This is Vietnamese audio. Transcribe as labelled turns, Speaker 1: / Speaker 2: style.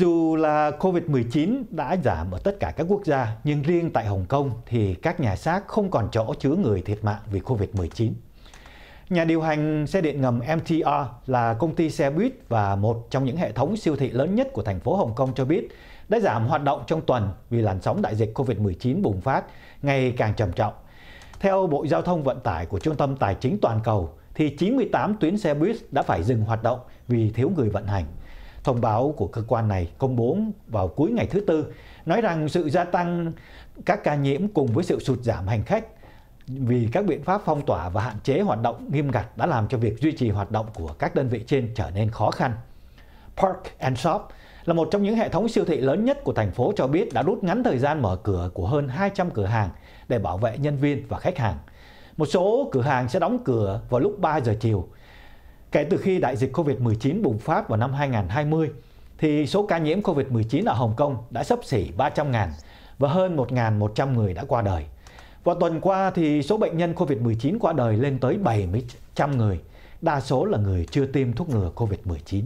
Speaker 1: Dù là COVID-19 đã giảm ở tất cả các quốc gia, nhưng riêng tại Hồng Kông thì các nhà xác không còn chỗ chứa người thiệt mạng vì COVID-19. Nhà điều hành xe điện ngầm MTR là công ty xe buýt và một trong những hệ thống siêu thị lớn nhất của thành phố Hồng Kông cho biết đã giảm hoạt động trong tuần vì làn sóng đại dịch COVID-19 bùng phát ngày càng trầm trọng. Theo Bộ Giao thông Vận tải của Trung tâm Tài chính Toàn cầu, thì 98 tuyến xe buýt đã phải dừng hoạt động vì thiếu người vận hành. Thông báo của cơ quan này công bố vào cuối ngày thứ Tư nói rằng sự gia tăng các ca nhiễm cùng với sự sụt giảm hành khách vì các biện pháp phong tỏa và hạn chế hoạt động nghiêm ngặt đã làm cho việc duy trì hoạt động của các đơn vị trên trở nên khó khăn. Park and Shop là một trong những hệ thống siêu thị lớn nhất của thành phố cho biết đã rút ngắn thời gian mở cửa của hơn 200 cửa hàng để bảo vệ nhân viên và khách hàng. Một số cửa hàng sẽ đóng cửa vào lúc 3 giờ chiều Kể từ khi đại dịch COVID-19 bùng phát vào năm 2020, thì số ca nhiễm COVID-19 ở Hồng Kông đã sấp xỉ 300.000 và hơn 1.100 người đã qua đời. Vào tuần qua thì số bệnh nhân COVID-19 qua đời lên tới 700 người, đa số là người chưa tiêm thuốc ngừa COVID-19.